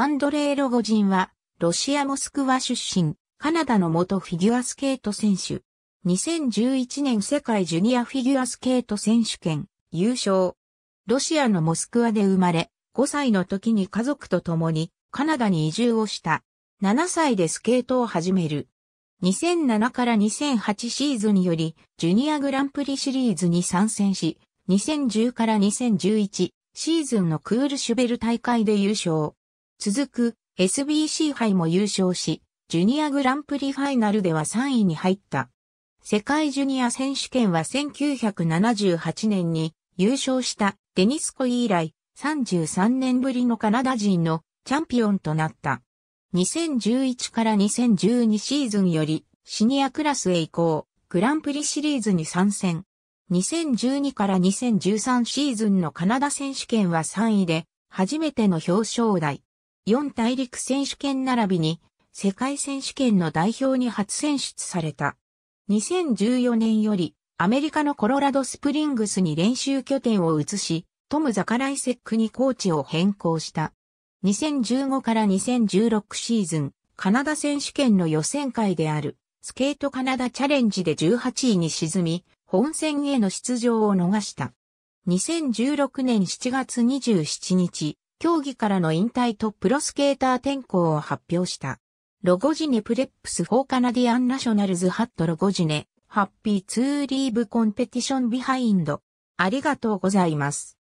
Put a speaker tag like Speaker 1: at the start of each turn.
Speaker 1: アンドレイ・ロゴジンは、ロシア・モスクワ出身、
Speaker 2: カナダの元フィギュアスケート選手。2011年世界ジュニアフィギュアスケート選手権、優勝。ロシアのモスクワで生まれ、5歳の時に家族と共にカナダに移住をした。7歳でスケートを始める。2007から2008シーズンにより、ジュニアグランプリシリーズに参戦し、2010から2011シーズンのクールシュベル大会で優勝。続く SBC 杯も優勝し、ジュニアグランプリファイナルでは3位に入った。世界ジュニア選手権は1978年に優勝したデニスコイ以来33年ぶりのカナダ人のチャンピオンとなった。2011から2012シーズンよりシニアクラスへ移行、グランプリシリーズに参戦。2012から2013シーズンのカナダ選手権は3位で初めての表彰台。4大陸選手権並びに世界選手権の代表に初選出された。2014年よりアメリカのコロラドスプリングスに練習拠点を移し、トム・ザカライセックにコーチを変更した。2015から2016シーズン、カナダ選手権の予選会である、スケートカナダチャレンジで18位に沈み、本戦への出場を逃した。2016年7月27日、競技からの引退とプロスケーター転向を発表した。ロゴジネプレップスフォーカナディアンナショナルズハットロゴジネ、ハッピーツーリーブコンペティショ
Speaker 1: ンビハインド。ありがとうございます。